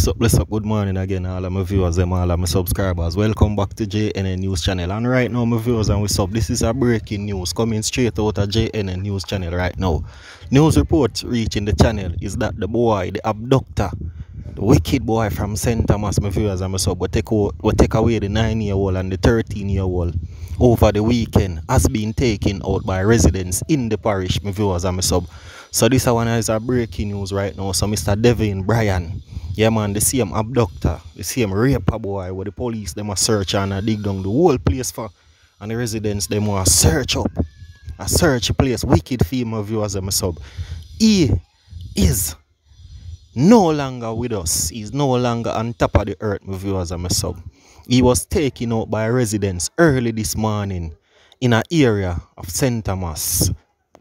Bless up, bless up. Good morning again, all of my viewers, and all of my subscribers. Welcome back to JNN News Channel. And right now, my viewers and we sub, this is a breaking news coming straight out of JNN News Channel right now. News reports reaching the channel is that the boy, the abductor, the wicked boy from St. Thomas, my viewers and my sub, will take, will take away the 9-year-old and the 13-year-old over the weekend has been taken out by residents in the parish, my viewers and my sub. So this one is a breaking news right now. So Mr. Devin Bryan yeah man, the same abductor, the same raper boy where the police them a search and a dig down the whole place for and the residents them a search up. A search place, wicked female viewers them a sub. He is no longer with us. He's no longer on top of the earth, my viewers and my sub. He was taken out by residents early this morning in an area of Saint Thomas.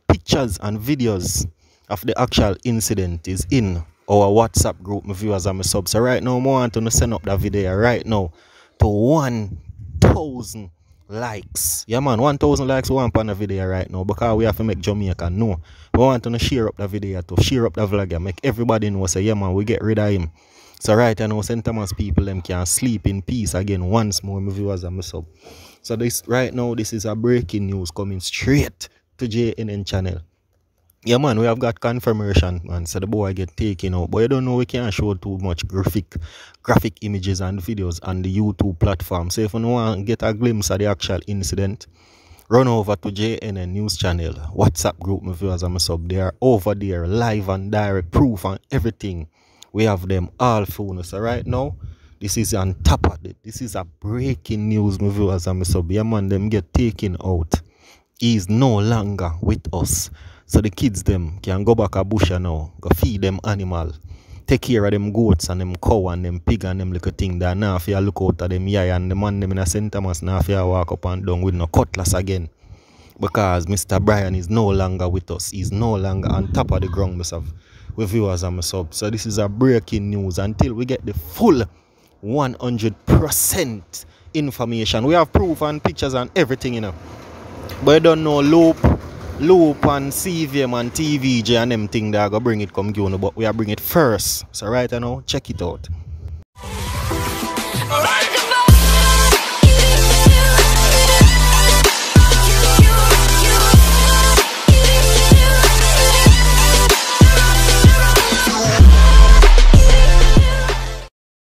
Pictures and videos of the actual incident is in our WhatsApp group, my viewers and my subs. So right now, I want to send up that video right now to 1,000 likes. Yeah man, 1,000 likes one want the video right now because we have to make Jamaica know. We want to share up the video to share up the vlog and make everybody know say yeah man, we get rid of him. So right I know St. Thomas people them can sleep in peace again once more my viewers and my subs. So this right now this is a breaking news coming straight to JNN channel yeah, man, we have got confirmation, man. So the boy get taken out. But you don't know, we can't show too much graphic graphic images and videos on the YouTube platform. So if you want to get a glimpse of the actual incident, run over to JNN News Channel, WhatsApp group, my viewers and my sub. They are over there, live and direct proof and everything. We have them all for us. So right now, this is on top of it. This is a breaking news, my viewers and my sub. Yeah, man, them get taken out. He is no longer with us. So the kids them can go back a busher now, go feed them animal. Take care of them goats and them cow and them pig and them little thing that now if you look out at them yai and the man them in a center Thomas now if you walk up and down with no cutlass again. Because Mr. Brian is no longer with us. He's no longer on top of the ground, myself, with viewers and my So this is a breaking news until we get the full 100% information. We have proof and pictures and everything, you know. But you don't know loop Loop and CVM and TVJ and them thing that I going to bring it come give you, but we are bring it first. So right now, check it out.